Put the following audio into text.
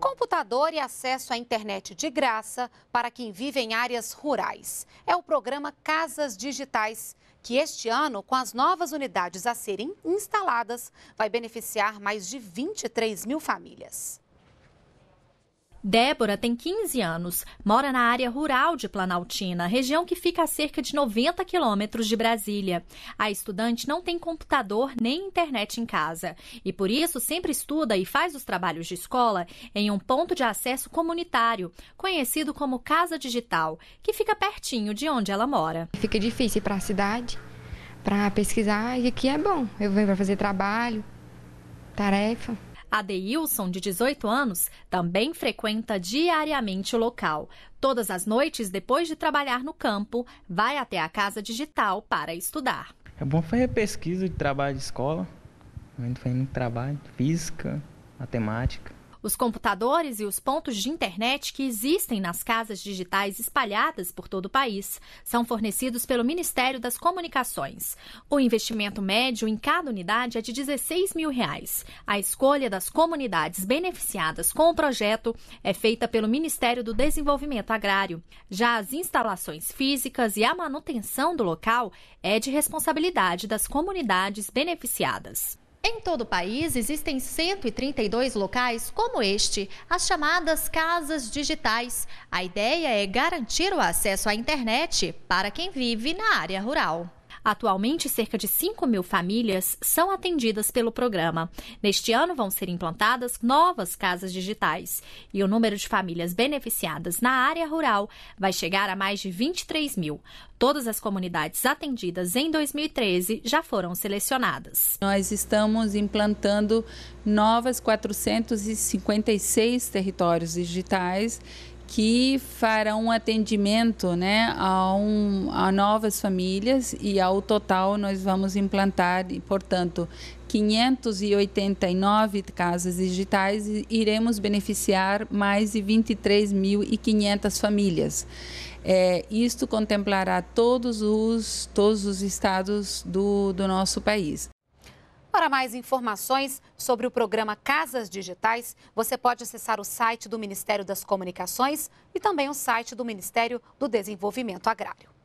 Computador e acesso à internet de graça para quem vive em áreas rurais. É o programa Casas Digitais, que este ano, com as novas unidades a serem instaladas, vai beneficiar mais de 23 mil famílias. Débora tem 15 anos, mora na área rural de Planaltina, região que fica a cerca de 90 quilômetros de Brasília. A estudante não tem computador nem internet em casa e, por isso, sempre estuda e faz os trabalhos de escola em um ponto de acesso comunitário, conhecido como Casa Digital, que fica pertinho de onde ela mora. Fica difícil para a cidade para pesquisar e aqui é bom. Eu venho para fazer trabalho, tarefa. Adeilson, de 18 anos, também frequenta diariamente o local. Todas as noites, depois de trabalhar no campo, vai até a casa digital para estudar. É bom fazer pesquisa de trabalho de escola, a gente fazendo trabalho, física, matemática. Os computadores e os pontos de internet que existem nas casas digitais espalhadas por todo o país são fornecidos pelo Ministério das Comunicações. O investimento médio em cada unidade é de 16 mil reais. A escolha das comunidades beneficiadas com o projeto é feita pelo Ministério do Desenvolvimento Agrário. Já as instalações físicas e a manutenção do local é de responsabilidade das comunidades beneficiadas. Em todo o país existem 132 locais como este, as chamadas casas digitais. A ideia é garantir o acesso à internet para quem vive na área rural. Atualmente, cerca de 5 mil famílias são atendidas pelo programa. Neste ano, vão ser implantadas novas casas digitais e o número de famílias beneficiadas na área rural vai chegar a mais de 23 mil. Todas as comunidades atendidas em 2013 já foram selecionadas. Nós estamos implantando novas 456 territórios digitais que fará um atendimento né, a, um, a novas famílias e ao total nós vamos implantar, portanto, 589 casas digitais e iremos beneficiar mais de 23.500 famílias. É, isto contemplará todos os, todos os estados do, do nosso país. Para mais informações sobre o programa Casas Digitais, você pode acessar o site do Ministério das Comunicações e também o site do Ministério do Desenvolvimento Agrário.